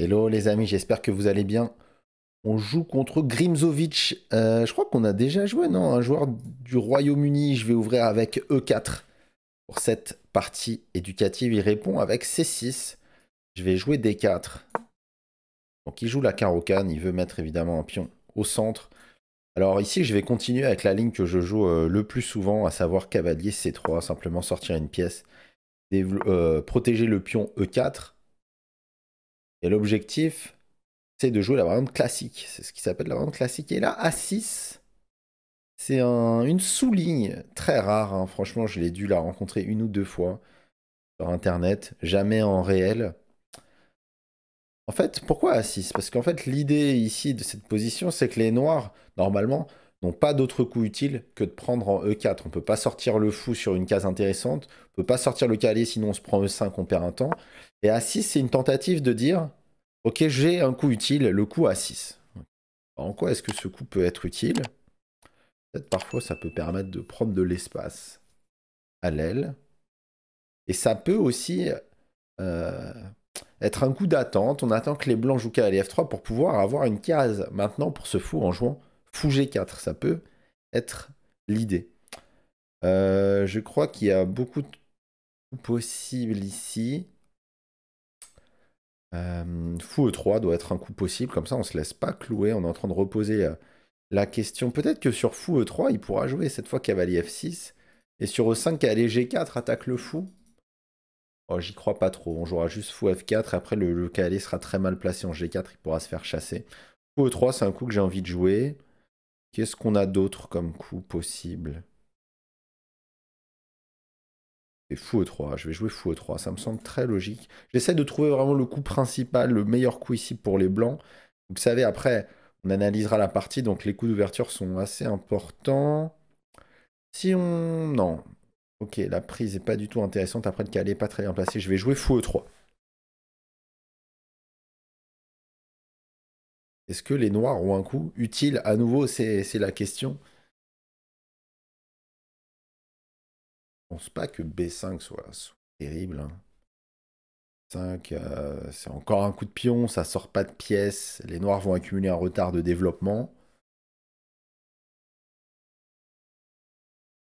Hello les amis, j'espère que vous allez bien. On joue contre Grimzovic. Euh, je crois qu'on a déjà joué, non Un joueur du Royaume-Uni. Je vais ouvrir avec E4 pour cette partie éducative. Il répond avec C6. Je vais jouer D4. Donc il joue la carocane. Il veut mettre évidemment un pion au centre. Alors ici, je vais continuer avec la ligne que je joue euh, le plus souvent, à savoir cavalier C3. Simplement sortir une pièce, euh, protéger le pion E4 et l'objectif, c'est de jouer la variante classique. C'est ce qui s'appelle la variante classique. Et là, A6, c'est une souligne très rare. Hein. Franchement, je l'ai dû la rencontrer une ou deux fois sur Internet, jamais en réel. En fait, pourquoi A6 Parce qu'en fait, l'idée ici de cette position, c'est que les noirs, normalement, n'ont pas d'autre coup utile que de prendre en E4. On ne peut pas sortir le fou sur une case intéressante, on ne peut pas sortir le calé, sinon on se prend E5, on perd un temps. Et A6, c'est une tentative de dire, Ok, j'ai un coup utile, le coup à 6. En quoi est-ce que ce coup peut être utile Peut-être parfois ça peut permettre de prendre de l'espace à l'aile. Et ça peut aussi euh, être un coup d'attente. On attend que les blancs jouent les F3 pour pouvoir avoir une case maintenant pour ce fou en jouant fou G4. Ça peut être l'idée. Euh, je crois qu'il y a beaucoup de possibles ici. Euh, fou E3 doit être un coup possible, comme ça on se laisse pas clouer, on est en train de reposer euh, la question. Peut-être que sur Fou E3, il pourra jouer cette fois cavalier F6, et sur E5, cavalier G4 attaque le fou. Oh, j'y crois pas trop, on jouera juste Fou F4, après le, le cavalier sera très mal placé en G4, il pourra se faire chasser. Fou E3, c'est un coup que j'ai envie de jouer. Qu'est-ce qu'on a d'autre comme coup possible Fou fou 3 je vais jouer fou 3 ça me semble très logique. J'essaie de trouver vraiment le coup principal, le meilleur coup ici pour les blancs. Vous savez, après, on analysera la partie, donc les coups d'ouverture sont assez importants. Si on... Non. Ok, la prise n'est pas du tout intéressante, après le n'est pas très bien placé, je vais jouer fou 3 Est-ce que les noirs ont un coup utile À nouveau, c'est la question. Je pense pas que B5 soit, terrible. 5, hein. euh, c'est encore un coup de pion, ça sort pas de pièce. Les noirs vont accumuler un retard de développement.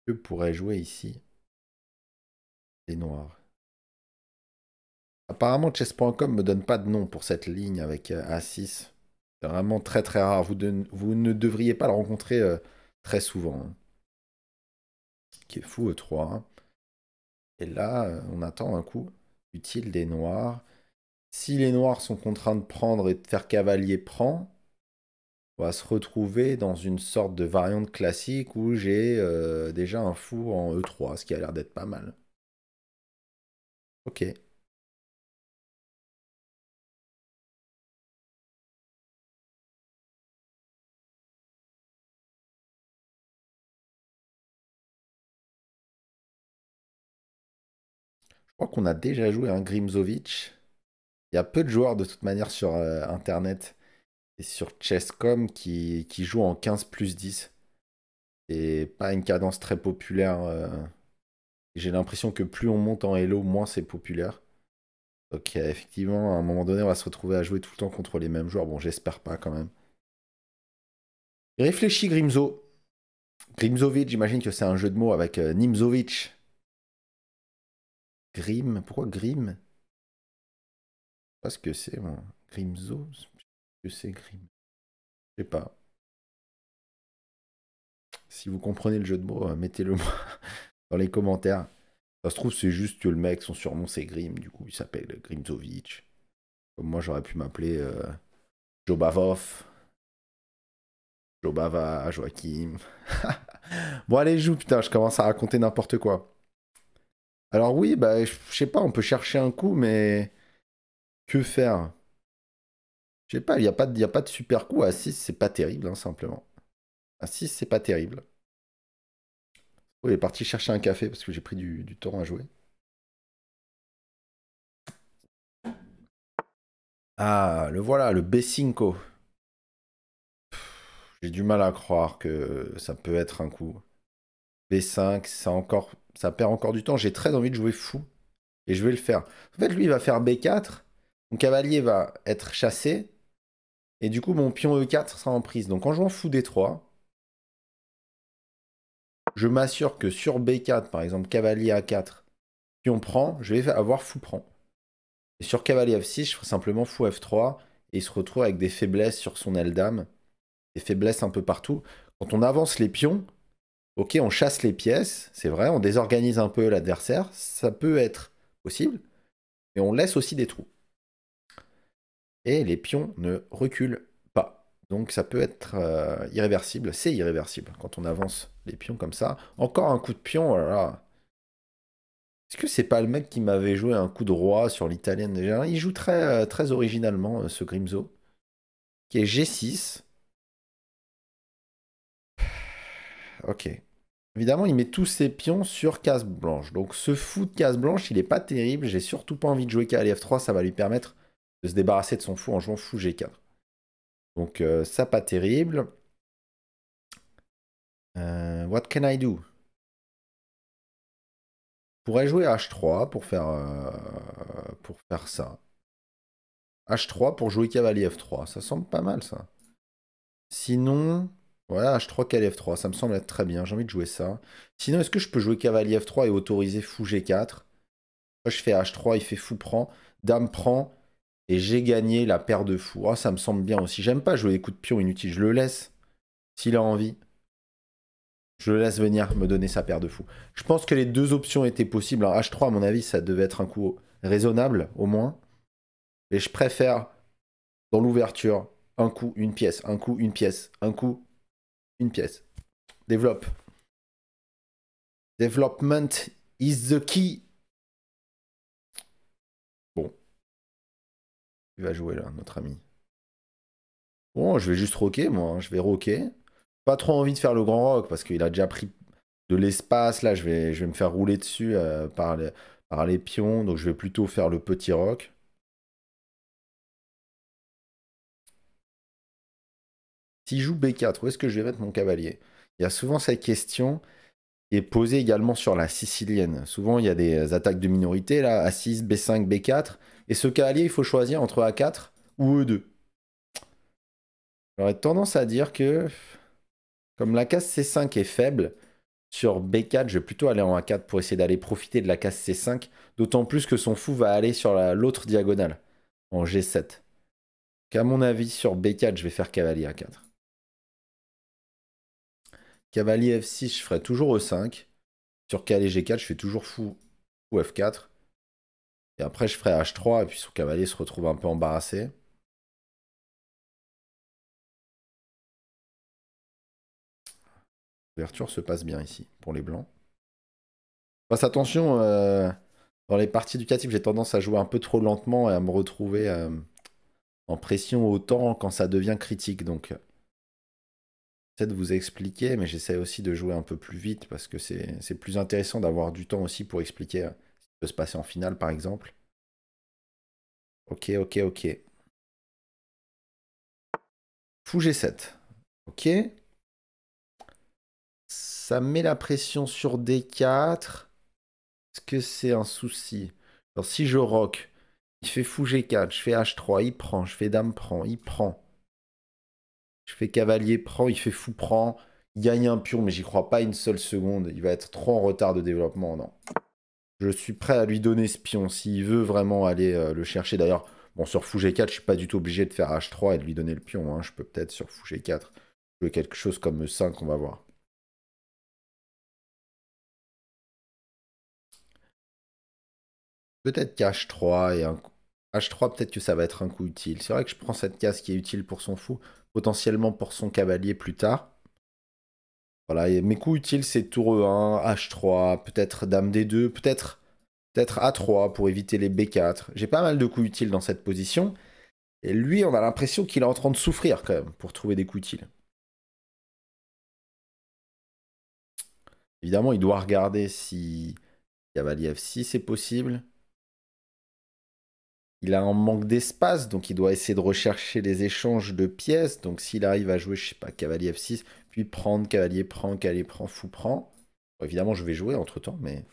Que pourrait jouer ici les noirs Apparemment, chess.com me donne pas de nom pour cette ligne avec euh, A6. C'est vraiment très très rare. Vous, ne devriez pas le rencontrer euh, très souvent. Hein qui est fou E3. Et là, euh, on attend un coup utile des noirs. Si les noirs sont contraints de prendre et de faire cavalier prend, on va se retrouver dans une sorte de variante classique où j'ai euh, déjà un fou en E3, ce qui a l'air d'être pas mal. Ok. crois qu'on a déjà joué un Grimzovic. Il y a peu de joueurs de toute manière sur euh, Internet et sur Chesscom qui, jouent en 15 plus 10. Et pas une cadence très populaire. Euh. J'ai l'impression que plus on monte en Hello, moins c'est populaire. Donc effectivement, à un moment donné, on va se retrouver à jouer tout le temps contre les mêmes joueurs. Bon, j'espère pas quand même. Réfléchis Grimzo. Grimzovic, j'imagine que c'est un jeu de mots avec euh, Grim Pourquoi sais Pas ce que c'est, Grimzo Je sais que c'est Je sais pas. Si vous comprenez le jeu de mots, euh, mettez-le moi dans les commentaires. Ça se trouve, c'est juste que le mec, son surnom c'est Grim. du coup il s'appelle Grimzovic. moi j'aurais pu m'appeler euh, Jobavov. Jobava, Joachim. bon allez, joue, putain, je commence à raconter n'importe quoi. Alors oui, bah, je sais pas, on peut chercher un coup, mais que faire Je sais pas, il n'y a, pas de, a pas de super coup. À 6, c'est pas terrible, hein, simplement. À 6, c'est pas terrible. il est parti chercher un café parce que j'ai pris du, temps à jouer. Ah, le voilà, le b J'ai du mal à croire que ça peut être un coup. B5, ça, encore, ça perd encore du temps. J'ai très envie de jouer fou. Et je vais le faire. En fait, lui, il va faire B4. Mon cavalier va être chassé. Et du coup, mon pion E4 sera en prise. Donc en jouant fou D3, je m'assure que sur B4, par exemple, cavalier A4, pion prend, je vais avoir fou prend. Et sur cavalier F6, je ferai simplement fou F3. Et il se retrouve avec des faiblesses sur son aile dame. Des faiblesses un peu partout. Quand on avance les pions, ok, on chasse les pièces, c'est vrai, on désorganise un peu l'adversaire, ça peut être possible, mais on laisse aussi des trous. Et les pions ne reculent pas. Donc ça peut être euh, irréversible, c'est irréversible quand on avance les pions comme ça. Encore un coup de pion, oh Est-ce que c'est pas le mec qui m'avait joué un coup de roi sur l'italienne déjà Il joue très, euh, très originalement euh, ce Grimzo, qui est G6. Ok. Évidemment, il met tous ses pions sur case blanche. Donc ce fou de case blanche, il n'est pas terrible. J'ai surtout pas envie de jouer cavalier F3. Ça va lui permettre de se débarrasser de son fou en jouant fou G4. Donc euh, ça, pas terrible. Euh, what can I do pourrais jouer H3 pour faire, euh, pour faire ça. H3 pour jouer cavalier F3. Ça semble pas mal, ça. Sinon, voilà, H3, f 3 ça me semble être très bien, j'ai envie de jouer ça. Sinon, est-ce que je peux jouer cavalier F3 et autoriser fou G4 Moi, je fais H3, il fait fou prend, dame prend, et j'ai gagné la paire de fous. Oh, ça me semble bien aussi. J'aime pas jouer les coups de pion inutiles, je le laisse, s'il a envie. Je le laisse venir me donner sa paire de fous. Je pense que les deux options étaient possibles. H3, à mon avis, ça devait être un coup raisonnable, au moins. Et je préfère, dans l'ouverture, un coup, une pièce, un coup, une pièce, un coup, une pièce. Développe. Development is the key. Bon. Il va jouer là, notre ami. Bon, je vais juste rocker, moi. Hein. Je vais rocker. Pas trop envie de faire le grand rock parce qu'il a déjà pris de l'espace. Là, je vais, me faire rouler dessus euh, par, les, par les pions. Donc, je vais plutôt faire le petit rock. Si joue B4, où est-ce que je vais mettre mon cavalier Il y a souvent cette question qui est posée également sur la sicilienne. Souvent, il y a des attaques de minorité, là, A6, B5, B4. Et ce cavalier, il faut choisir entre A4 ou E2. J'aurais tendance à dire que, comme la casse C5 est faible, sur B4, je vais plutôt aller en A4 pour essayer d'aller profiter de la casse C5, d'autant plus que son fou va aller sur l'autre diagonale, en G7. Qu'à mon avis, sur B4, je vais faire cavalier A4. Cavalier F6, je ferai toujours E5. Sur Calais G4, je fais toujours fou, ou F4. Et après, je ferai H3, et puis son cavalier se retrouve un peu embarrassé. L'ouverture se passe bien ici, pour les blancs. Fasse attention, euh, dans les parties du j'ai tendance à jouer un peu trop lentement et à me retrouver euh, en pression autant quand ça devient critique. Donc, euh, de vous expliquer, mais j'essaie aussi de jouer un peu plus vite parce que c'est plus intéressant d'avoir du temps aussi pour expliquer euh, ce qui peut se passer en finale, par exemple. Ok, ok, ok. Fou G7. Ok. Ça met la pression sur D4. Est-ce que c'est un souci Alors, si je rock, il fait Fou G4, je fais H3, il prend, je fais Dame prend, il prend. Je fais cavalier, prend, il fait fou, prend. Il gagne un pion, mais j'y crois pas une seule seconde. Il va être trop en retard de développement, non. Je suis prêt à lui donner ce pion s'il veut vraiment aller euh, le chercher. D'ailleurs, bon, sur fou g4, je suis pas du tout obligé de faire h3 et de lui donner le pion. Hein. Je peux peut-être sur fou g4 jouer quelque chose comme e5, on va voir. Peut-être qu'H3 et un... H3, peut-être que ça va être un coup utile. C'est vrai que je prends cette case qui est utile pour son fou potentiellement pour son cavalier plus tard. Voilà, et mes coups utiles, c'est tour E1, H3, peut-être Dame D2, peut-être peut-être A3 pour éviter les B4. J'ai pas mal de coups utiles dans cette position. Et lui, on a l'impression qu'il est en train de souffrir quand même pour trouver des coups utiles. Évidemment, il doit regarder si cavalier F6 est possible il a un manque d'espace, donc il doit essayer de rechercher les échanges de pièces. Donc s'il arrive à jouer, je sais pas, cavalier F6, puis prendre, cavalier prend, cavalier prend, fou prend. évidemment, je vais jouer entre temps, mais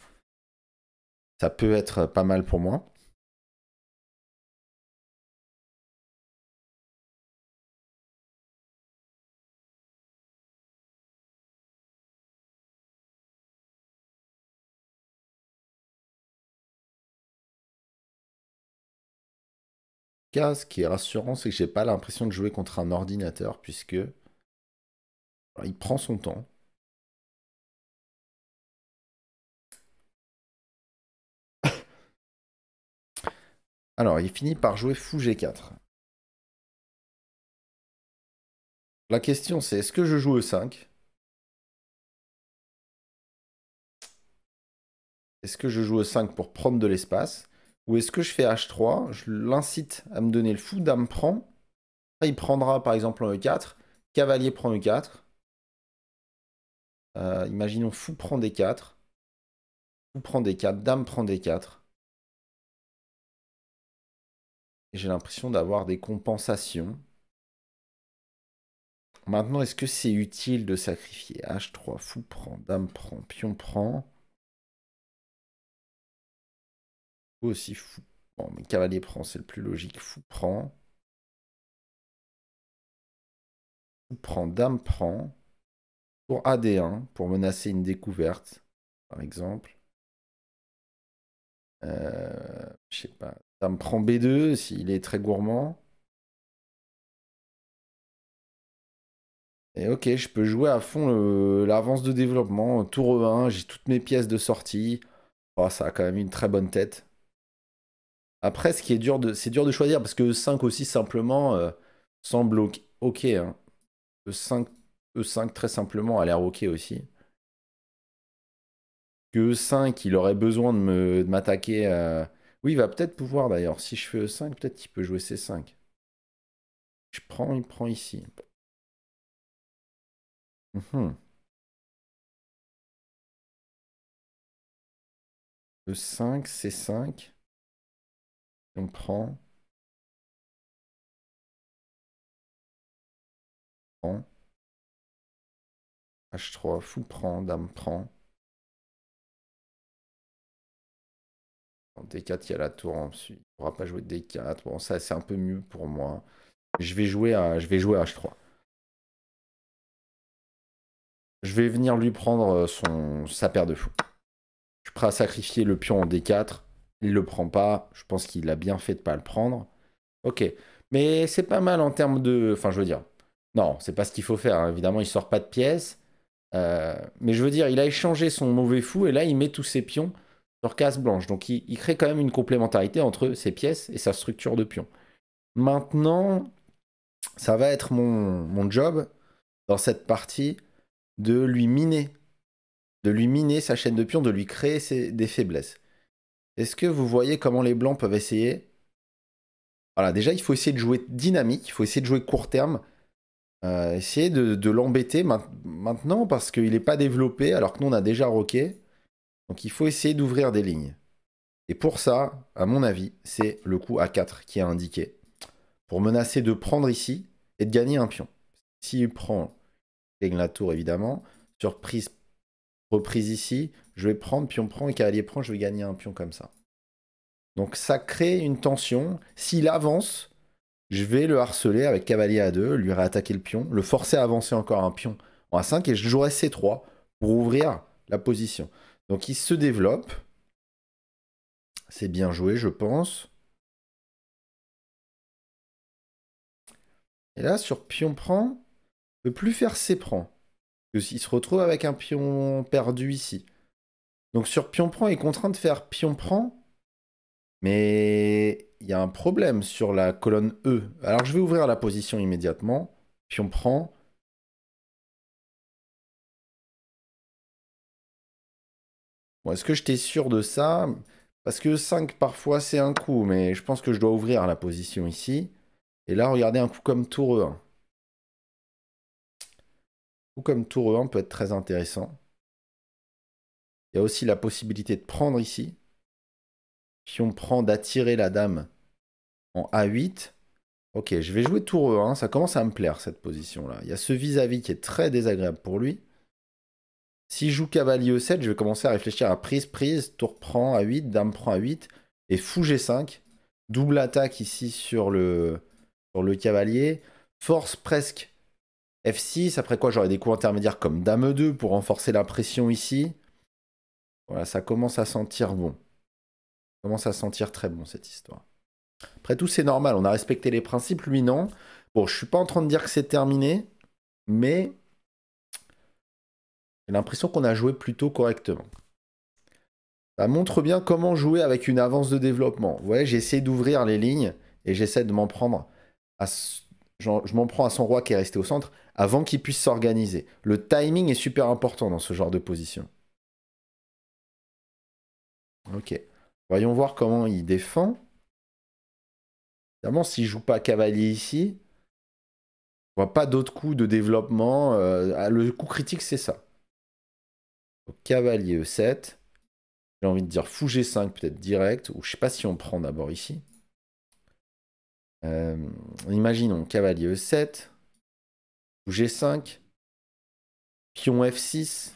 ça peut être pas mal pour moi. cas, ce qui est rassurant, c'est que j'ai pas l'impression de jouer contre un ordinateur, puisque il prend son temps. Alors, il finit par jouer fou G4. La question c'est est-ce que je joue E5 Est-ce que je joue E5 pour prendre de l'espace ou est-ce que je fais H3, je l'incite à me donner le fou, dame prend, il prendra par exemple un E4, cavalier prend E4, euh, imaginons fou prend D4, fou prend D4, dame prend D4. j'ai l'impression d'avoir des compensations. Maintenant, est-ce que c'est utile de sacrifier H3, fou prend, dame prend, pion prend aussi, fou. Bon, mais cavalier prend, c'est le plus logique. Fou prend. Fou prend, dame prend. Pour AD1, pour menacer une découverte, par exemple. Euh, je sais pas. Dame prend B2 s'il est très gourmand. Et ok, je peux jouer à fond l'avance de développement. Tour 1 e j'ai toutes mes pièces de sortie. Oh, ça a quand même une très bonne tête. Après, ce qui est dur c'est dur de choisir parce que e 5 aussi simplement euh, semble ok. E5, hein. e e très simplement a l'air ok aussi. Que E5, il aurait besoin de, me, m'attaquer. À... Oui, il va peut-être pouvoir d'ailleurs. Si je fais E5, peut-être qu'il peut jouer C5. Je prends, il prend ici. Mhm. E5, C5 on prend. Prend. H3, fou prend, dame prend. En D4, il y a la tour dessus Il ne pourra pas jouer D4. Bon, ça, c'est un peu mieux pour moi. Je vais jouer à, je vais jouer H3. Je vais venir lui prendre euh, son, sa paire de fous. Je suis prêt à sacrifier le pion en D4 il le prend pas. Je pense qu'il a bien fait de pas le prendre. Ok. Mais c'est pas mal en termes de. Enfin, je veux dire. Non, c'est pas ce qu'il faut faire. Hein. Évidemment, il sort pas de pièces. Euh, mais je veux dire, il a échangé son mauvais fou et là, il met tous ses pions sur casse blanche. Donc, il, crée quand même une complémentarité entre ses pièces et sa structure de pions. Maintenant, ça va être mon, job dans cette partie de lui miner, de lui miner sa chaîne de pions, de lui créer des faiblesses. Est-ce que vous voyez comment les blancs peuvent essayer Voilà, déjà, il faut essayer de jouer dynamique, il faut essayer de jouer court terme. Euh, essayer de, l'embêter maintenant parce qu'il n'est pas développé alors que nous on a déjà roqué. Donc il faut essayer d'ouvrir des lignes. Et pour ça, à mon avis, c'est le coup A4 qui est indiqué. Pour menacer de prendre ici et de gagner un pion. S'il prend, il la tour évidemment. Surprise, reprise ici je vais prendre pion prend et cavalier prend, je vais gagner un pion comme ça. Donc ça crée une tension. S'il avance, je vais le harceler avec cavalier à 2, lui réattaquer le pion, le forcer à avancer encore un pion en A5 et je jouerai C3 pour ouvrir la position. Donc il se développe. C'est bien joué, je pense. Et là, sur pion prend, ne peut plus faire C prends. Parce il se retrouve avec un pion perdu ici. Donc sur pion prend il est contraint de faire pion prend mais il y a un problème sur la colonne E. Alors je vais ouvrir la position immédiatement. pion prend Bon, est-ce que je t'ai sûr de ça Parce que 5 parfois c'est un coup, mais je pense que je dois ouvrir la position ici. Et là, regardez un coup comme tour E1. Un coup comme tour E1 peut être très intéressant. Il y a aussi la possibilité de prendre ici. si on prend d'attirer la dame en A8. Ok, je vais jouer tour E1. Hein. Ça commence à me plaire, cette position-là. Il y a ce vis-à-vis qui est très désagréable pour lui. Si je joue cavalier E7, je vais commencer à réfléchir à prise, prise, tour prend A8, dame prend A8 et fou G5. Double attaque ici sur le, sur le cavalier. Force presque F6. Après quoi, j'aurai des coups intermédiaires comme dame E2 pour renforcer la pression ici. Voilà, ça commence à sentir bon. Ça commence à sentir très bon cette histoire. Après tout, c'est normal, on a respecté les principes, lui non. Bon, je suis pas en train de dire que c'est terminé, mais j'ai l'impression qu'on a joué plutôt correctement. Ça montre bien comment jouer avec une avance de développement. Vous voyez, j'essaie d'ouvrir les lignes et j'essaie de m'en prendre à je m'en prends à son roi qui est resté au centre avant qu'il puisse s'organiser. Le timing est super important dans ce genre de position. Ok. Voyons voir comment il défend. Évidemment, s'il joue pas cavalier ici, on voit pas d'autres coups de développement. Euh, ah, le coup critique, c'est ça. cavalier E7. J'ai envie de dire fou G5 peut-être direct. Ou je sais pas si on prend d'abord ici. Euh, imaginons cavalier E7. Fou G5. Pion F6.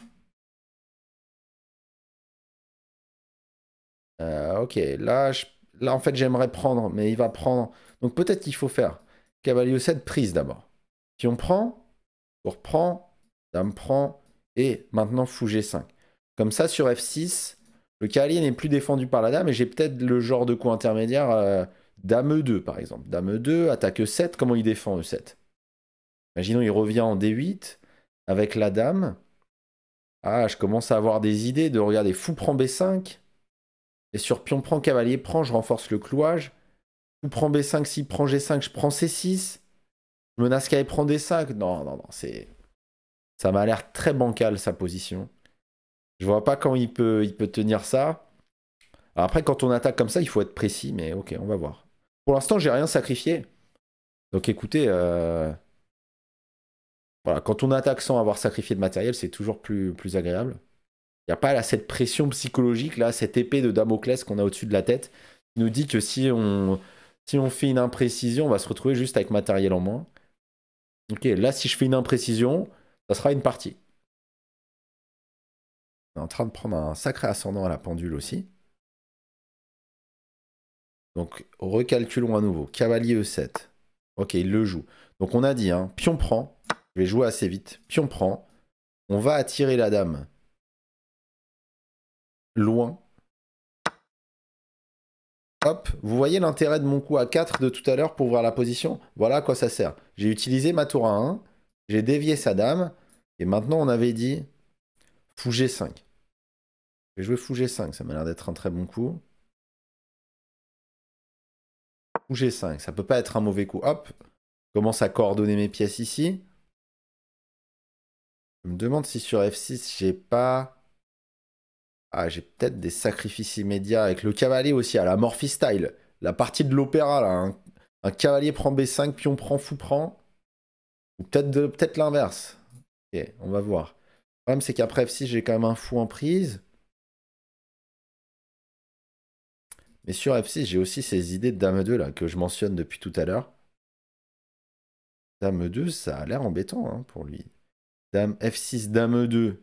Euh, ok, là, là, en fait, j'aimerais prendre, mais il va prendre. Donc peut-être qu'il faut faire cavalier 7 prise d'abord. Si on prend, on reprend, dame prend, et maintenant fou G5. Comme ça, sur F6, le cavalier n'est plus défendu par la dame, et j'ai peut-être le genre de coup intermédiaire euh, dame E2, par exemple. Dame E2, attaque E7, comment il défend E7 Imaginons, il revient en D8 avec la dame. Ah, je commence à avoir des idées de regarder fou prend B5. Et sur pion prend, cavalier prend, je renforce le clouage. Ou prend B5, si prend G5, je prends C6. Je menace et prend D5. Non, non, non, c'est. Ça m'a l'air très bancal sa position. Je vois pas quand il peut, il peut tenir ça. après, quand on attaque comme ça, il faut être précis, mais ok, on va voir. Pour l'instant, j'ai rien sacrifié. Donc écoutez, euh, voilà, quand on attaque sans avoir sacrifié de matériel, c'est toujours plus, plus agréable. Il n'y a pas là, cette pression psychologique, là, cette épée de Damoclès qu'on a au-dessus de la tête, qui nous dit que si on, fait une imprécision, on va se retrouver juste avec matériel en moins. Ok, là, si je fais une imprécision, ça sera une partie. On est en train de prendre un sacré ascendant à la pendule aussi. Donc, recalculons à nouveau. Cavalier E7. Ok, il le joue. Donc, on a dit, hein, pion prend. Je vais jouer assez vite. Pion prend. On va attirer la dame loin. Hop, vous voyez l'intérêt de mon coup à 4 de tout à l'heure pour voir la position Voilà à quoi ça sert. J'ai utilisé ma tour à 1, j'ai dévié sa dame, et maintenant on avait dit fou G5. Je vais jouer fou G5, ça m'a l'air d'être un très bon coup. Fou G5, ça peut pas être un mauvais coup. Hop, je commence à coordonner mes pièces ici. Je me demande si sur F6, j'ai pas ah, j'ai peut-être des sacrifices immédiats avec le cavalier aussi, à la Morphy style. La partie de l'opéra, là. Hein. Un cavalier prend B5, pion prend, fou prend. Ou peut-être peut, l'inverse. Ok, on va voir. Le problème, c'est qu'après F6, j'ai quand même un fou en prise. Mais sur F6, j'ai aussi ces idées de Dame 2, là, que je mentionne depuis tout à l'heure. Dame 2, ça a l'air embêtant hein, pour lui. Dame F6, Dame 2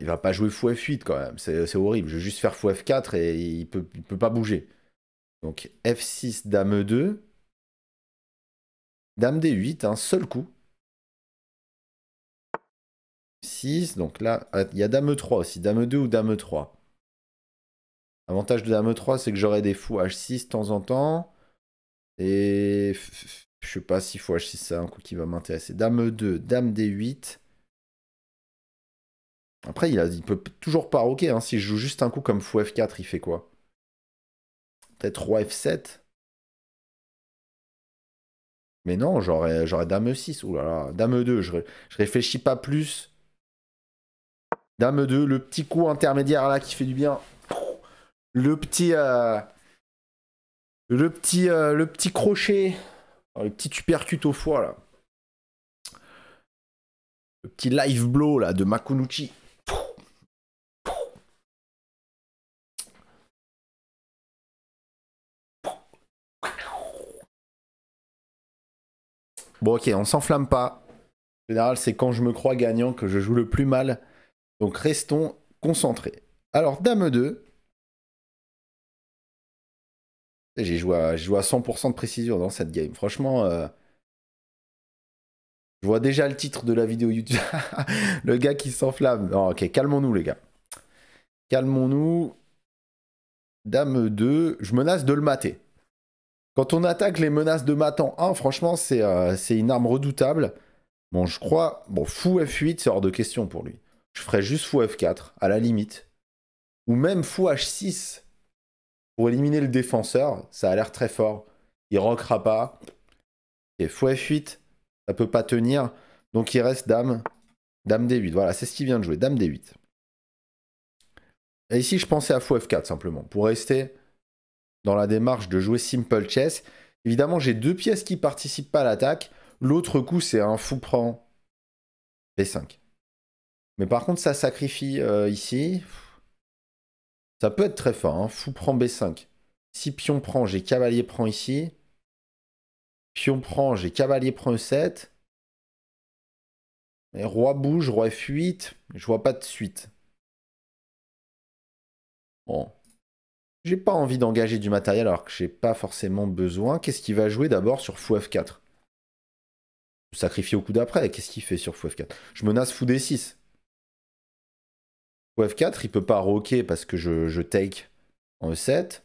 il va pas jouer fou F8 quand même, c'est horrible. Je vais juste faire fou F4 et il peut, peut pas bouger. Donc F6, dame 2 dame D8, un seul coup. 6, donc là, ah, il y a dame 3 aussi, dame 2 ou dame 3 L'avantage de dame 3 c'est que j'aurai des fous H6 de temps en temps. Et je ne sais pas si fou H6 c'est un coup qui va m'intéresser. Dame 2 dame D8. Après, il, peut toujours pas roquer. Hein. Si je joue juste un coup comme fou F4, il fait quoi Peut-être roi F7 Mais non, j'aurais dame E6. Ouh là là, dame E2. Je, réfléchis pas plus. Dame 2, le petit coup intermédiaire là qui fait du bien. Le petit. Euh, le petit. Euh, le petit crochet. Oh, le petit uppercut au foie là. Le petit live blow là de Makunuchi. ok, on s'enflamme pas. En général, c'est quand je me crois gagnant que je joue le plus mal. Donc restons concentrés. Alors, Dame 2. J'ai joué, à, 100% de précision dans cette game. Franchement, euh, je vois déjà le titre de la vidéo YouTube. le gars qui s'enflamme. ok, calmons-nous, les gars. Calmons-nous. Dame 2. Je menace de le mater. Quand on attaque les menaces de Matan 1, franchement, euh, c'est une arme redoutable. Bon, je crois. Bon, fou F8, c'est hors de question pour lui. Je ferais juste fou F4, à la limite. Ou même fou H6 pour éliminer le défenseur. Ça a l'air très fort. Il rockera pas. Et fou F8, ça peut pas tenir. Donc il reste dame. Dame D8. Voilà, c'est ce qu'il vient de jouer. Dame D8. Et ici, je pensais à fou F4 simplement. Pour rester dans la démarche de jouer simple chess. Évidemment, j'ai deux pièces qui participent pas à l'attaque. L'autre coup, c'est un fou prend B5. Mais par contre, ça sacrifie euh, ici. Ça peut être très fort. Hein. Fou prend B5. Si pion prend, j'ai cavalier prend ici. Pion prend, j'ai cavalier prend E7. Et roi bouge, roi F8. Je vois pas de suite. Bon j'ai pas envie d'engager du matériel alors que j'ai pas forcément besoin. Qu'est-ce qu'il va jouer d'abord sur f 4 Sacrifier au coup d'après, qu'est-ce qu'il fait sur f 4 Je menace Fou D6. f 4 il peut pas roquer parce que je, take en E7.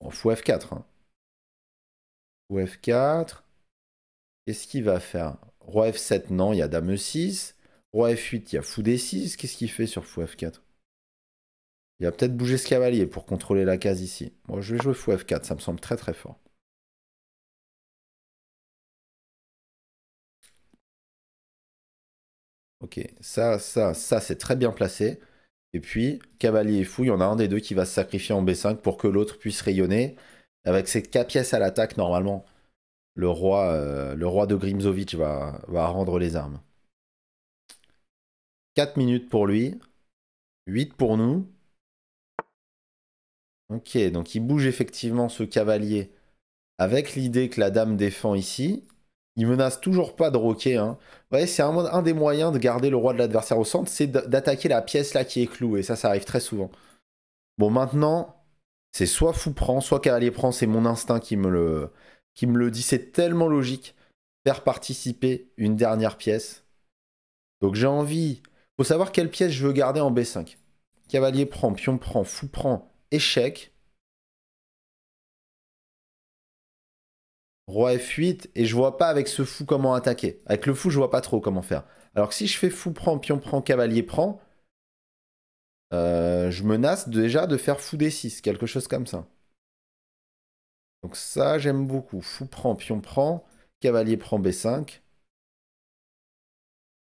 En f 4 Fou f 4 hein. Qu'est-ce qu'il va faire Roi F7, non, il y a Dame E6. Roi F8, il y a Fou D6. Qu'est-ce qu'il fait sur Fou F4 il va peut-être bouger ce cavalier pour contrôler la case ici. Moi, je vais jouer fou F4, ça me semble très très fort. Ok, ça, ça, ça, c'est très bien placé. Et puis, cavalier et fou, il y en a un des deux qui va se sacrifier en B5 pour que l'autre puisse rayonner. Avec ses 4 pièces à l'attaque, normalement, le roi, euh, le roi de Grimzovic va, va rendre les armes. 4 minutes pour lui, 8 pour nous. Ok, donc il bouge effectivement ce cavalier avec l'idée que la dame défend ici. Il menace toujours pas de roquer. Hein. Vous Ouais, c'est un, des moyens de garder le roi de l'adversaire au centre, c'est d'attaquer la pièce là qui est clouée. Ça, ça arrive très souvent. Bon, maintenant, c'est soit fou prend, soit cavalier prend. C'est mon instinct qui me le, qui me le dit. C'est tellement logique. Faire participer une dernière pièce. Donc j'ai envie. Faut savoir quelle pièce je veux garder en B5. Cavalier prend, pion prend, fou prend, échec. Roi F8, et je vois pas avec ce fou comment attaquer. Avec le fou, je vois pas trop comment faire. Alors que si je fais fou prend, pion prend, cavalier prend, euh, je menace déjà de faire fou D6, quelque chose comme ça. Donc ça, j'aime beaucoup. Fou prend, pion prend, cavalier prend B5.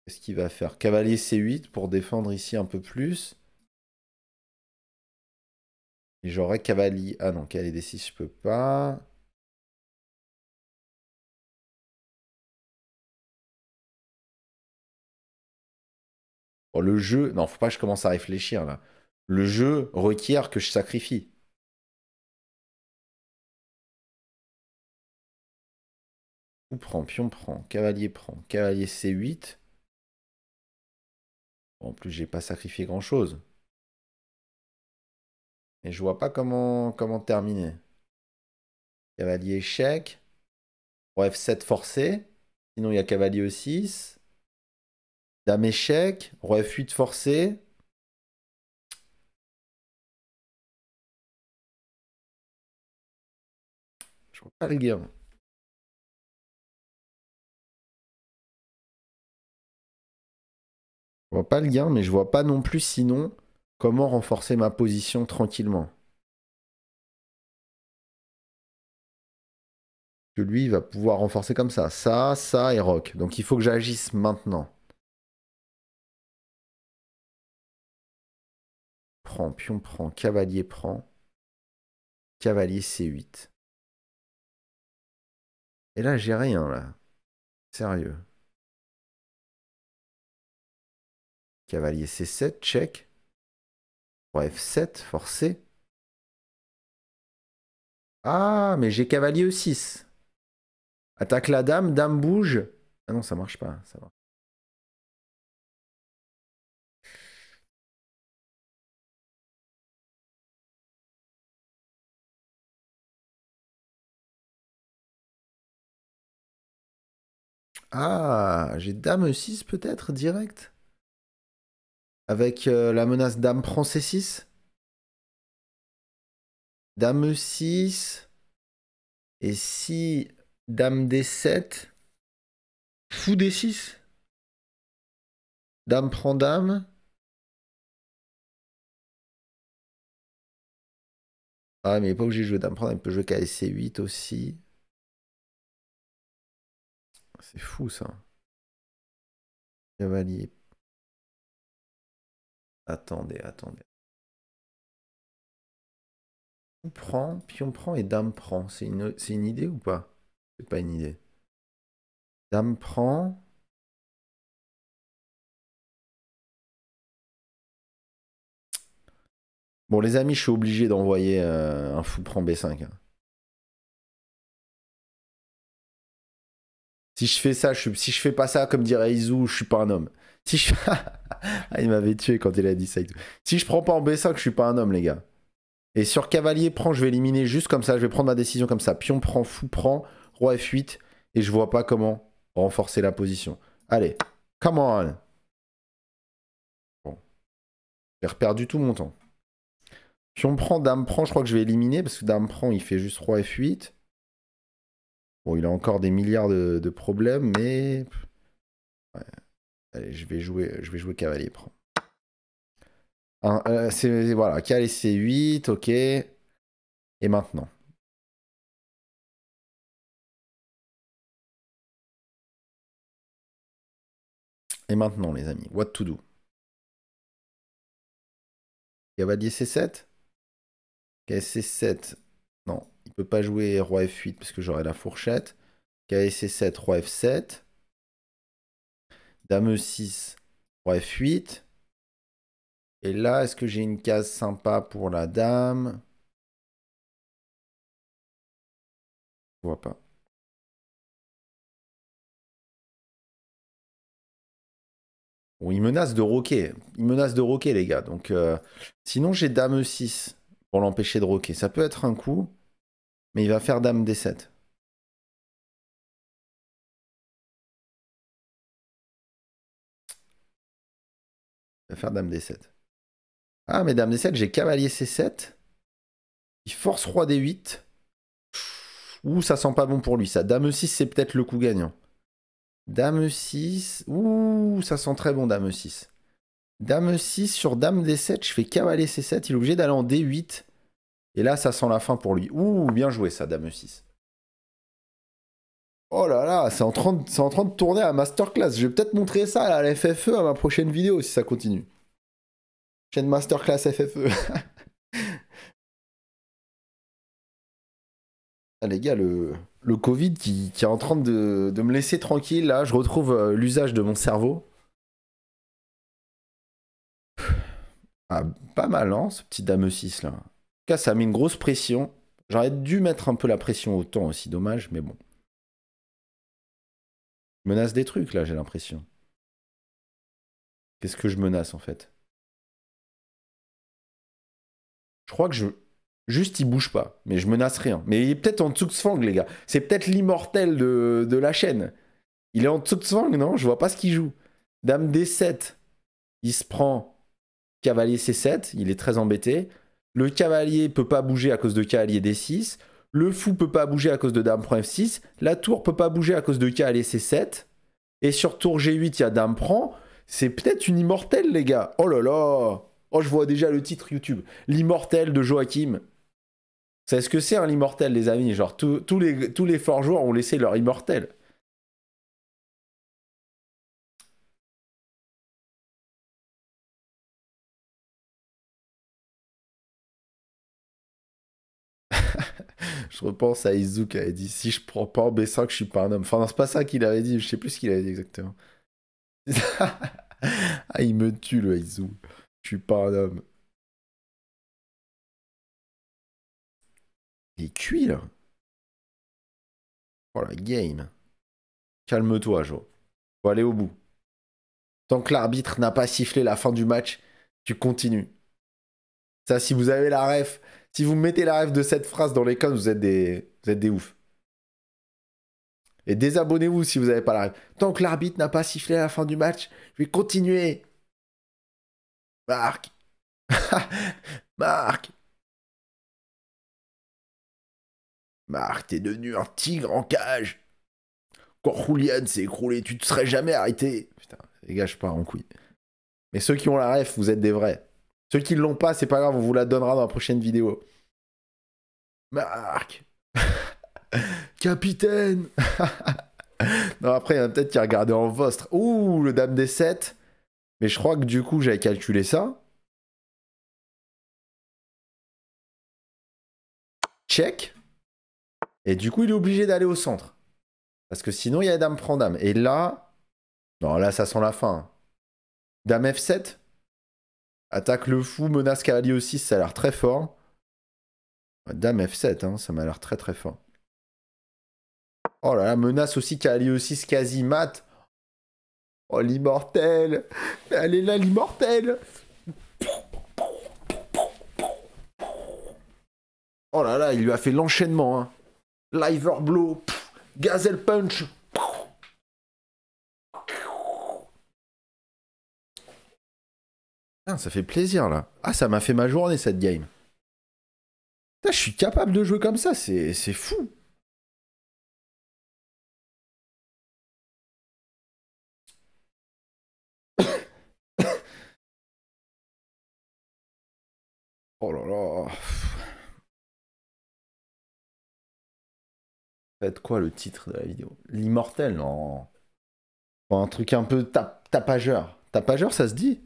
Qu'est-ce qu'il va faire Cavalier C8 pour défendre ici un peu plus. J'aurais cavalier. Ah non, cavalier D6, je peux pas. Oh, le jeu. Non, faut pas que je commence à réfléchir là. Le jeu requiert que je sacrifie. Ou prend, pion prend, cavalier prend, cavalier C8. En plus, j'ai pas sacrifié grand chose. Et je vois pas comment, comment terminer. Cavalier échec. Roi F7 forcé. Sinon, il y a cavalier E6. Dame échec. Roi F8 forcé. Je vois pas le gain. Je vois pas le gain, mais je vois pas non plus sinon Comment renforcer ma position tranquillement Que lui, va pouvoir renforcer comme ça. Ça, ça et rock. Donc il faut que j'agisse maintenant. Prends, pion prend, cavalier prend. Cavalier C8. Et là, j'ai rien, là. Sérieux. Cavalier C7, check. F7, forcé. Ah, mais j'ai cavalier E6. Attaque la dame, dame bouge. Ah non, ça marche pas. Ah, j'ai dame e 6 peut-être direct avec euh, la menace dame prend c6. Dame 6 Et si dame d7, fou d6. Dame prend dame. Ah, mais il n'est pas obligé de jouer dame prend dame, il peut jouer ksc 8 aussi. C'est fou ça. Cavalier Attendez, attendez. On prend, on prend et dame prend. C'est une, idée ou pas C'est pas une idée. Dame prend. Bon, les amis, je suis obligé d'envoyer euh, un fou prend B5. Hein. Si je fais ça, si je fais pas ça, comme dirait Izu, je suis pas un homme. Ah, il m'avait tué quand il a dit ça. Et tout. Si je prends pas en B5, je suis pas un homme, les gars. Et sur cavalier, prend, je vais éliminer juste comme ça. Je vais prendre ma décision comme ça. Pion prend, fou prend, roi F8. Et je vois pas comment renforcer la position. Allez, come on. Bon. J'ai reperdu tout mon temps. Pion prend, dame prend, je crois que je vais éliminer parce que dame prend, il fait juste roi F8. Bon, il a encore des milliards de, de problèmes, mais... Ouais. Allez, je vais jouer, je vais jouer cavalier. prend euh, voilà, cavalier C8, ok. Et maintenant Et maintenant, les amis, what to do Cavalier C7 c 7 non, il peut pas jouer Roi F8 parce que j'aurai la fourchette. c 7 Roi F7. Dame 6 3 F8. Et là, est-ce que j'ai une case sympa pour la dame Je vois pas. Bon, il menace de roquer. Il menace de roquer, les gars. Donc, euh, Sinon, j'ai dame 6 pour l'empêcher de roquer. Ça peut être un coup, mais il va faire dame D7. faire dame d7. Ah, mais dame d7, j'ai cavalier c7. Il force roi d8. Ouh, ça sent pas bon pour lui, ça. Dame 6, c'est peut-être le coup gagnant. Dame 6. Ouh, ça sent très bon, dame 6. Dame 6 sur dame d7, je fais cavalier c7. Il est obligé d'aller en d8. Et là, ça sent la fin pour lui. Ouh, bien joué ça, dame 6. Oh là là, c'est en, train de, en train de tourner à masterclass. Je vais peut-être montrer ça à la FFE à ma prochaine vidéo si ça continue. Chaîne masterclass FFE. Ah, les gars, le, Covid qui, est en train de, me laisser tranquille, là, je retrouve euh, l'usage de mon cerveau. Ah, pas mal, hein, ce petit Dame 6 là. En tout cas, ça met une grosse pression. J'aurais dû mettre un peu la pression au temps aussi, dommage, mais bon menace des trucs là, j'ai l'impression. Qu'est-ce que je menace en fait Je crois que je. Juste, il bouge pas, mais je menace rien. Mais il est peut-être en fang, les gars. C'est peut-être l'immortel de... de, la chaîne. Il est en fang, non Je vois pas ce qu'il joue. Dame D7, il se prend cavalier C7, il est très embêté. Le cavalier peut pas bouger à cause de cavalier D6. Le fou peut pas bouger à cause de dame prend f6. La tour peut pas bouger à cause de k 7 Et sur tour g8, il y a dame prend. C'est peut-être une immortelle, les gars. Oh là là Oh, je vois déjà le titre YouTube. l'immortelle de Joachim. C'est ce que c'est un hein, immortel, les amis. Genre, tous les, tous les forts joueurs ont laissé leur immortel. je repense à Izu qui avait dit si je prends pas en B5, je suis pas un homme. Enfin, non, c'est pas ça qu'il avait dit, je sais plus ce qu'il avait dit exactement. ah, il me tue le Izu. Je suis pas un homme. Il est cuit là. Voilà, oh, game. Calme-toi, Joe. Faut aller au bout. Tant que l'arbitre n'a pas sifflé la fin du match, tu continues. Ça, si vous avez la ref, si vous mettez la ref de cette phrase dans les codes, vous êtes des, vous êtes des oufs. Et désabonnez-vous si vous n'avez pas la rêve. Tant que l'arbitre n'a pas sifflé à la fin du match, je vais continuer. Marc. Marc. Marc, t'es devenu un tigre en cage. Quand Julian s'est écroulé, tu te serais jamais arrêté. Putain, dégage pas en couille. Mais ceux qui ont la ref, vous êtes des vrais. Ceux qui ne l'ont pas, c'est pas grave, on vous la donnera dans la prochaine vidéo. Marc Capitaine Non, après, il y en a peut-être qui en vostre. Ouh, le Dame des 7 Mais je crois que du coup, j'avais calculé ça. Check. Et du coup, il est obligé d'aller au centre. Parce que sinon, il y a Dame prend Dame. Et là... Non, là, ça sent la fin. Dame F7 Attaque le fou, menace cavalier aussi, ça a l'air très fort. Dame F7, hein, ça m'a l'air très très fort. Oh là là, menace aussi cavalier aussi, quasi mat. Oh l'immortel Elle est là l'immortel Oh là là, il lui a fait l'enchaînement. Hein. Liver blow, gazelle punch. ça fait plaisir là. Ah, ça m'a fait ma journée cette game. je suis capable de jouer comme ça, c'est fou. oh là là. Faites quoi le titre de la vidéo L'immortel, non. un truc un peu tapageur. Tapageur, ça se dit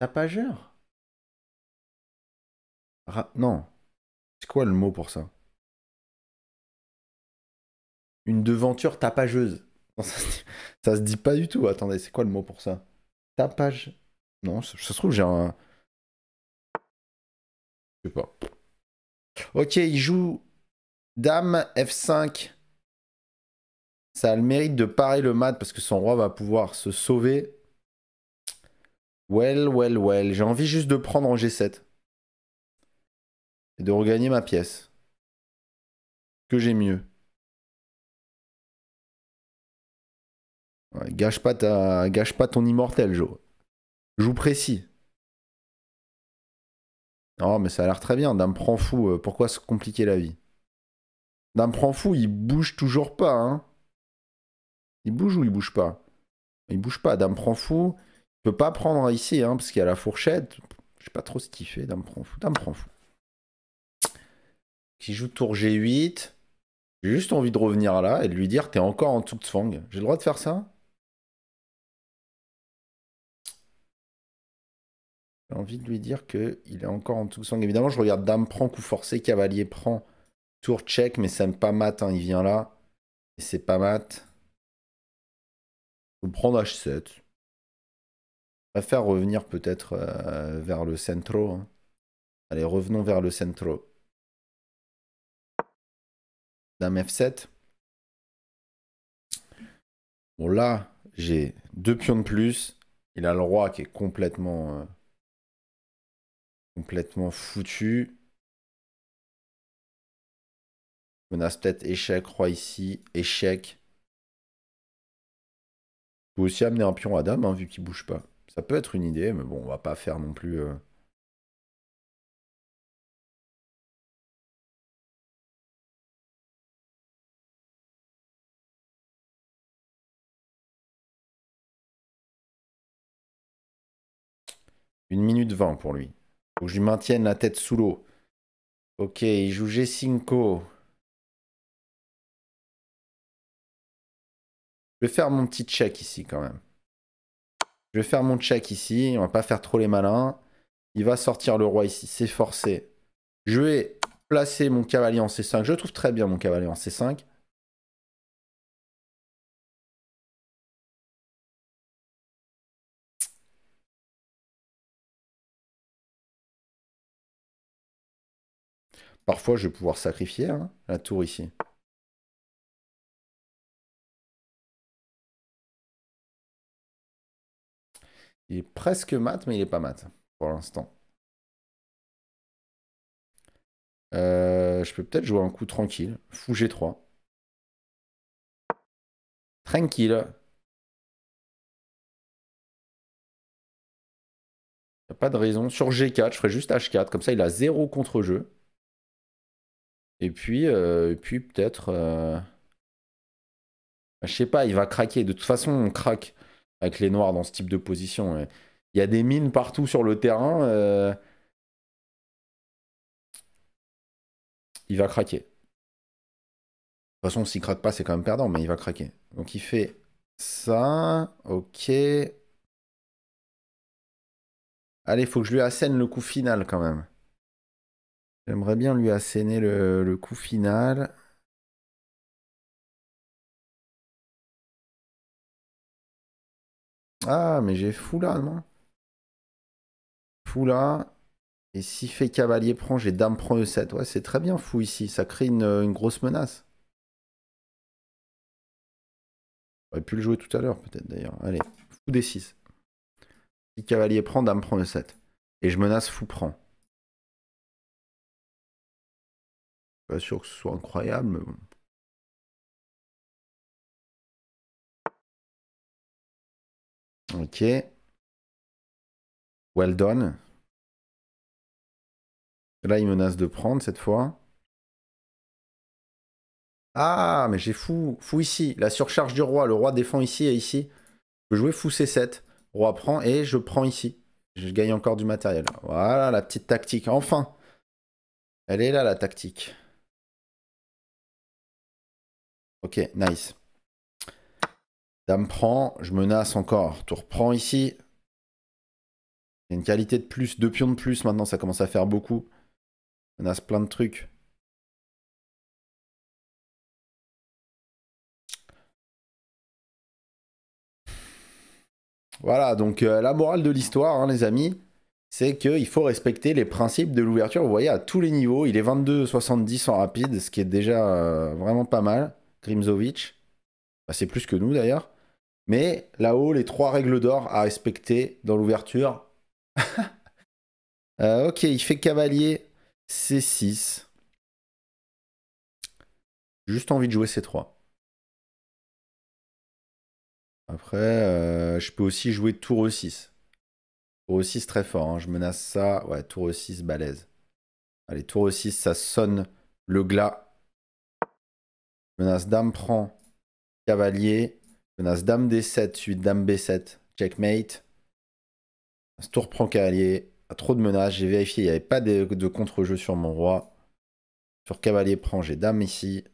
Tapageur Non. C'est quoi le mot pour ça Une devanture tapageuse. ça, se dit... pas du tout. Attendez, c'est quoi le mot pour ça Tapage. Non, ça, se trouve, j'ai un. Je sais pas. Ok, il joue Dame F5. Ça a le mérite de parer le mat parce que son roi va pouvoir se sauver Well, well, well. J'ai envie juste de prendre en G7. Et de regagner ma pièce. Que j'ai mieux. gâche, pas ta... gâche pas ton immortel, Joe. Joue précis. Non, oh, mais ça a l'air très bien. Dame prend fou. Euh, pourquoi se compliquer la vie Dame prend fou, il bouge toujours pas. Hein il bouge ou il bouge pas Il bouge pas. Dame prend fou peux pas prendre ici, hein, parce qu'il y a la fourchette. Je sais pas trop ce qu'il fait. Dame prend fou. Dame prend fou. Qui joue tour G8. J'ai juste envie de revenir là et de lui dire T'es encore en tout Fang. J'ai le droit de faire ça J'ai envie de lui dire que il est encore en tout sang. Évidemment, je regarde Dame prend, coup forcé, Cavalier prend, Tour check, mais ça pas mat. Hein, il vient là. Et c'est pas mat. Je vais prendre H7 faire revenir peut-être euh, vers le centro. Hein. Allez, revenons vers le centro. Dame F7. Bon, là, j'ai deux pions de plus. Il a le roi qui est complètement, euh, complètement foutu. Menace peut-être échec, roi ici, échec. Je peux aussi amener un pion à dame, hein, vu qu'il bouge pas. Ça peut être une idée, mais bon, on va pas faire non plus. Euh, une minute 20 pour lui. Faut que je lui maintienne la tête sous l'eau. Ok, il joue G5. Je vais faire mon petit check ici quand même vais faire mon check ici. On va pas faire trop les malins. Il va sortir le roi ici. C'est forcé. Je vais placer mon cavalier en C5. Je trouve très bien mon cavalier en C5. Parfois, je vais pouvoir sacrifier hein, la tour ici. Il est presque mat, mais il n'est pas mat pour l'instant. Euh, je peux peut-être jouer un coup tranquille. Fou G3. Tranquille. Y a pas de raison. Sur G4, je ferai juste H4. Comme ça, il a zéro contre-jeu. Et puis, euh, puis peut-être... Je euh, Je sais pas, il va craquer. De toute façon, on craque avec les noirs dans ce type de position. Il y a des mines partout sur le terrain. Euh, il va craquer. De toute façon, s'il craque pas, c'est quand même perdant, mais il va craquer. Donc il fait ça. Ok. Allez, faut que je lui assène le coup final quand même. J'aimerais bien lui asséner le coup final. Ah, mais j'ai fou là, non Fou là. Et si fait cavalier prend, j'ai dame prend E7. Ouais, c'est très bien fou ici. Ça crée une, grosse menace. J'aurais pu le jouer tout à l'heure, peut-être d'ailleurs. Allez, fou D6. Si cavalier prend, dame prend E7. Et je menace fou prend. Pas sûr que ce soit incroyable, mais bon. Ok. Well done. Là, il menace de prendre cette fois. Ah, mais j'ai fou. Fou ici. La surcharge du roi. Le roi défend ici et ici. Je peux jouer fou C7. Roi prend et je prends ici. Je gagne encore du matériel. Voilà la petite tactique. Enfin. Elle est là, la tactique. Ok, nice. Dame prend, je menace encore. Tout prend ici. une qualité de plus, deux pions de plus maintenant, ça commence à faire beaucoup. Menace plein de trucs. Voilà, donc euh, la morale de l'histoire, hein, les amis, c'est qu'il faut respecter les principes de l'ouverture. Vous voyez, à tous les niveaux, il est 22,70 en rapide, ce qui est déjà euh, vraiment pas mal. Grimzovic, bah, c'est plus que nous d'ailleurs. Mais là-haut, les trois règles d'or à respecter dans l'ouverture. Euh, ok, il fait cavalier C6. Juste envie de jouer C3. Après, euh, je peux aussi jouer tour E6. Tour E6 très fort, hein. je menace ça. Ouais, tour E6 balèze. Allez, tour E6, ça sonne le glas. Menace dame prend cavalier. Menace dame D7, suite dame B7, checkmate. Ce tour prend cavalier. Trop de menaces, j'ai vérifié, il n'y avait pas de, contre-jeu sur mon roi. Sur cavalier prend, j'ai dame ici.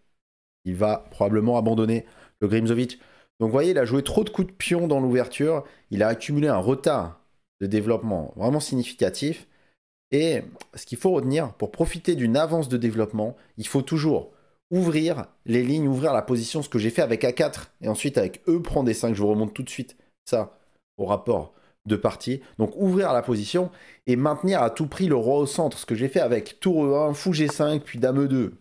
Il va probablement abandonner le Grimzovic. Donc vous voyez, il a joué trop de coups de pion dans l'ouverture. Il a accumulé un retard de développement vraiment significatif. Et ce qu'il faut retenir, pour profiter d'une avance de développement, il faut toujours ouvrir les lignes, ouvrir la position, ce que j'ai fait avec A4 et ensuite avec E prend d 5, je vous remonte tout de suite ça au rapport de partie. Donc ouvrir la position et maintenir à tout prix le roi au centre, ce que j'ai fait avec tour E1, fou G5, puis dame E2.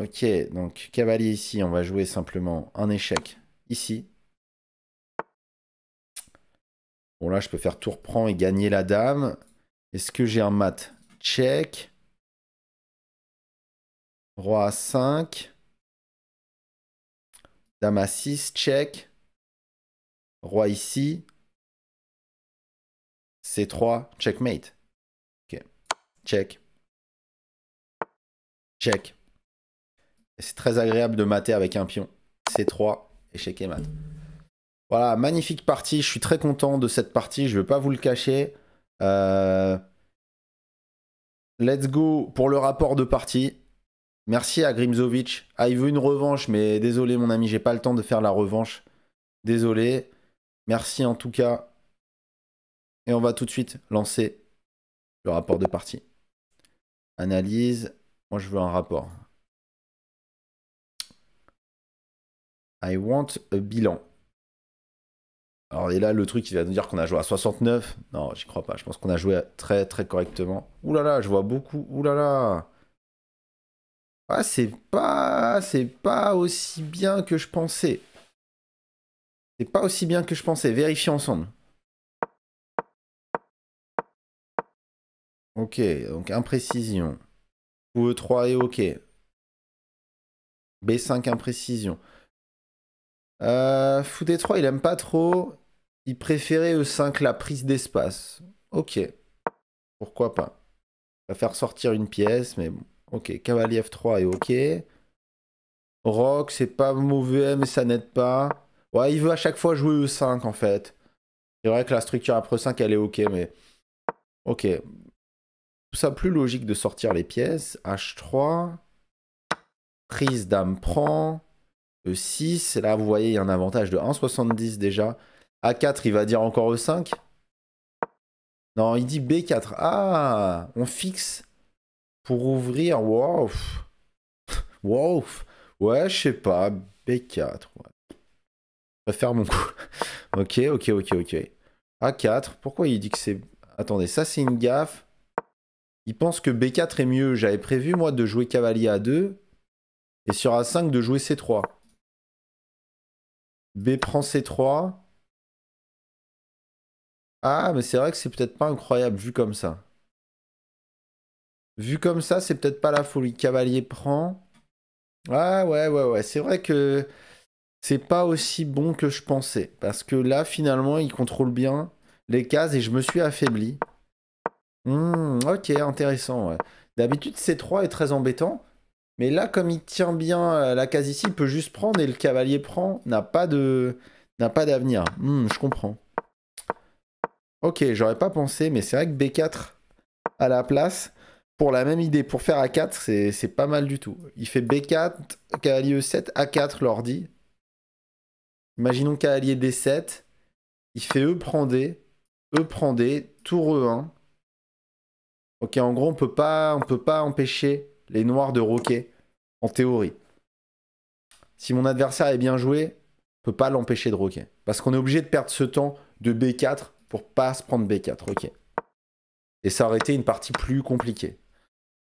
Ok, donc cavalier ici, on va jouer simplement un échec ici. Bon là, je peux faire tour prend et gagner la dame. Est-ce que j'ai un mat Check. Roi 5. Dame à 6, check. Roi ici. C3, checkmate. Ok. Check. Check. C'est très agréable de mater avec un pion. C3, échec et mat. Voilà, magnifique partie. Je suis très content de cette partie. Je ne vais pas vous le cacher. Euh, let's go pour le rapport de partie. Merci à Grimzovic. Ah, il veut une revanche, mais désolé, mon ami, j'ai pas le temps de faire la revanche. Désolé. Merci en tout cas. Et on va tout de suite lancer le rapport de partie. Analyse. Moi, je veux un rapport. I want a bilan. Alors, et là, le truc, il va nous dire qu'on a joué à 69. Non, j'y crois pas. Je pense qu'on a joué très, très correctement. Ouh là là, je vois beaucoup. Ouh là là. Ah, c'est pas, c'est pas aussi bien que je pensais. C'est pas aussi bien que je pensais. Vérifions ensemble. Ok, donc imprécision. Ou E3 est OK. B5 imprécision. Euh, Fou D3, e il aime pas trop. Il préférait E5 la prise d'espace. Ok. Pourquoi pas. Ça va faire sortir une pièce, mais bon. Ok, cavalier F3 est ok. Rock, c'est pas mauvais, mais ça n'aide pas. Ouais, il veut à chaque fois jouer E5 en fait. C'est vrai que la structure après 5 e elle est ok, mais. Ok. Tout ça plus logique de sortir les pièces. H3. Prise dame prend. E6. Là, vous voyez, il y a un avantage de 1,70 déjà. A4, il va dire encore E5. Non, il dit B4. Ah On fixe pour ouvrir, wow. Wow. Ouais, je sais pas. B4. Je préfère mon coup. ok, ok, ok, ok. A4. Pourquoi il dit que c'est. Attendez, ça c'est une gaffe. Il pense que B4 est mieux. J'avais prévu, moi, de jouer cavalier A2. Et sur A5, de jouer C3. B prend C3. Ah, mais c'est vrai que c'est peut-être pas incroyable vu comme ça. Vu comme ça, c'est peut-être pas la folie. Cavalier prend. Ah ouais, ouais, ouais. C'est vrai que c'est pas aussi bon que je pensais. Parce que là, finalement, il contrôle bien les cases et je me suis affaibli. Hmm, ok, intéressant. D'habitude, C3 est très embêtant. Mais là, comme il tient bien la case ici, il peut juste prendre et le cavalier prend. N'a pas de n'a pas d'avenir. Hmm, je comprends. Ok, j'aurais pas pensé, mais c'est vrai que B4 à la place, pour la même idée, pour faire A4, c'est pas mal du tout. Il fait B4, cavalier E7, A4 l'ordi. Imaginons cavalier D7. Il fait E prend D, E prend D, tour E1. Ok, en gros, on peut pas, on peut pas empêcher les noirs de roquer, en théorie. Si mon adversaire est bien joué, on peut pas l'empêcher de roquer. Parce qu'on est obligé de perdre ce temps de B4 pour pas se prendre B4, ok. Et ça aurait été une partie plus compliquée.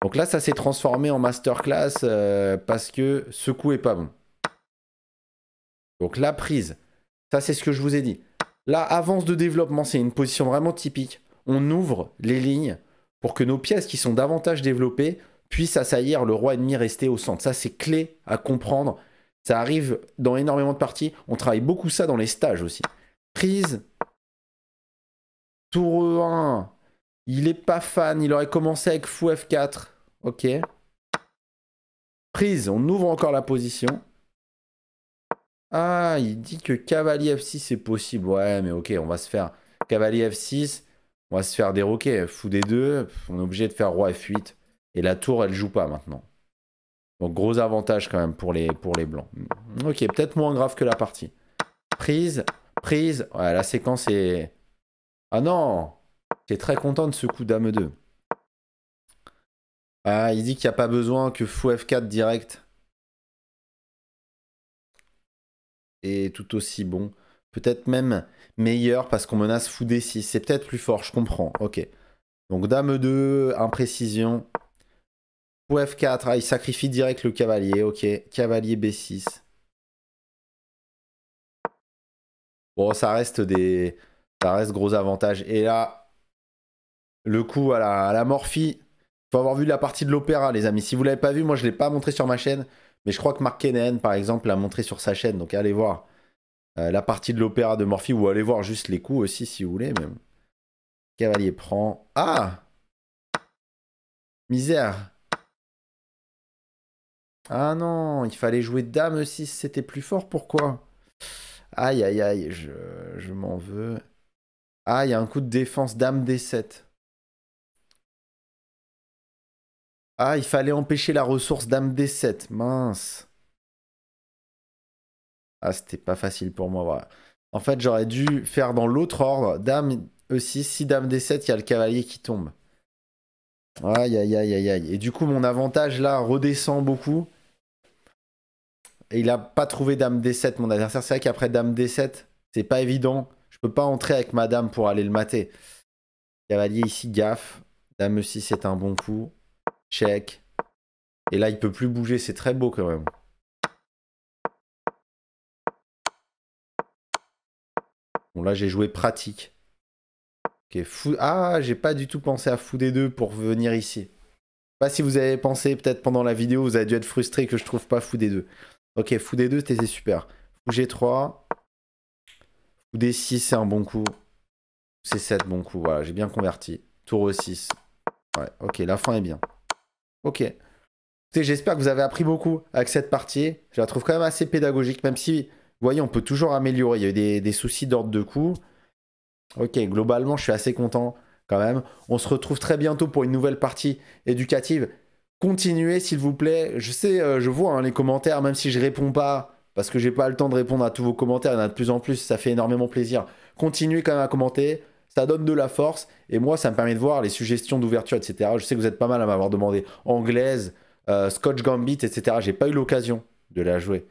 Donc là, ça s'est transformé en masterclass euh, parce que ce coup est pas bon. Donc la prise, ça c'est ce que je vous ai dit. Là, avance de développement, c'est une position vraiment typique. On ouvre les lignes pour que nos pièces qui sont davantage développées puissent assaillir le roi ennemi resté au centre. Ça, c'est clé à comprendre. Ça arrive dans énormément de parties. On travaille beaucoup ça dans les stages aussi. Prise. Tour 1. Il est pas fan. Il aurait commencé avec fou F4. Ok. Prise, on ouvre encore la position. Ah, il dit que cavalier F6 est possible. Ouais, mais ok, on va se faire cavalier F6. On va se faire déroquer. Fou des deux. On est obligé de faire roi F8. Et la tour, elle joue pas maintenant. Donc gros avantage quand même pour les, pour les blancs. Ok, peut-être moins grave que la partie. Prise, prise. Ouais, la séquence est... Ah non J'étais très content de ce coup dame 2. Ah, il dit qu'il n'y a pas besoin que fou F4 direct. Et tout aussi bon. Peut-être même meilleur parce qu'on menace fou D6. C'est peut-être plus fort, je comprends. Ok. Donc dame 2, imprécision. Fou F4, ah, il sacrifie direct le cavalier. Ok. Cavalier B6. Bon, ça reste des. Ça reste gros avantage. Et là, le coup à la, morphie avoir vu la partie de l'opéra, les amis. Si vous l'avez pas vu, moi je l'ai pas montré sur ma chaîne, mais je crois que Mark Kennen, par exemple, l'a montré sur sa chaîne. Donc allez voir euh, la partie de l'opéra de Morphy ou allez voir juste les coups aussi si vous voulez. même Cavalier prend. Ah Misère. Ah non, il fallait jouer dame si c'était plus fort. Pourquoi Aïe aïe aïe, je, je m'en veux. Ah, il y a un coup de défense dame D7. Ah, il fallait empêcher la ressource dame D7. Mince. Ah, c'était pas facile pour moi. En fait, j'aurais dû faire dans l'autre ordre. Dame E6, si dame D7, il y a le cavalier qui tombe. Aïe, aïe, aïe, aïe, aïe. Et du coup, mon avantage là redescend beaucoup. Et il a pas trouvé dame D7, mon adversaire. C'est vrai qu'après dame D7, c'est pas évident. Je peux pas entrer avec ma dame pour aller le mater. Cavalier ici, gaffe. Dame E6 c'est un bon coup. Check. Et là, il peut plus bouger. C'est très beau quand même. Bon, là, j'ai joué pratique. fou... Ah, j'ai pas du tout pensé à fou des deux pour venir ici. Pas si vous avez pensé, peut-être pendant la vidéo, vous avez dû être frustré que je trouve pas fou des deux. Ok, fou des deux, c'était super. Fou G3. Fou D6, c'est un bon coup. C'est 7 bon coup. Voilà, j'ai bien converti. Tour E6. Ouais, ok, la fin est bien. Ok. J'espère que vous avez appris beaucoup avec cette partie. Je la trouve quand même assez pédagogique, même si, vous voyez, on peut toujours améliorer. Il y a eu des, soucis d'ordre de coût. Ok, globalement, je suis assez content quand même. On se retrouve très bientôt pour une nouvelle partie éducative. Continuez, s'il vous plaît. Je sais, euh, je vois hein, les commentaires, même si je réponds pas, parce que j'ai pas le temps de répondre à tous vos commentaires. Il y en a de plus en plus, ça fait énormément plaisir. Continuez quand même à commenter ça donne de la force. Et moi, ça me permet de voir les suggestions d'ouverture, etc. Je sais que vous êtes pas mal à m'avoir demandé anglaise, euh, Scotch Gambit, etc. J'ai pas eu l'occasion de la jouer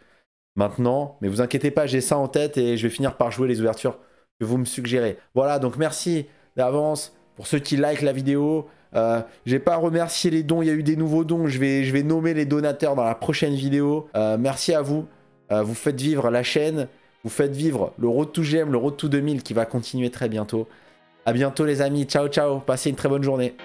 maintenant, mais vous inquiétez pas, j'ai ça en tête et je vais finir par jouer les ouvertures que vous me suggérez. Voilà, donc merci d'avance pour ceux qui likent la vidéo. Je euh, j'ai pas remercié les dons, il y a eu des nouveaux dons, je vais, je vais nommer les donateurs dans la prochaine vidéo. Euh, merci à vous, vous faites vivre la chaîne, vous faites vivre le Road to GM, le Road to 2000 qui va continuer très bientôt. A bientôt les amis, ciao ciao, passez une très bonne journée.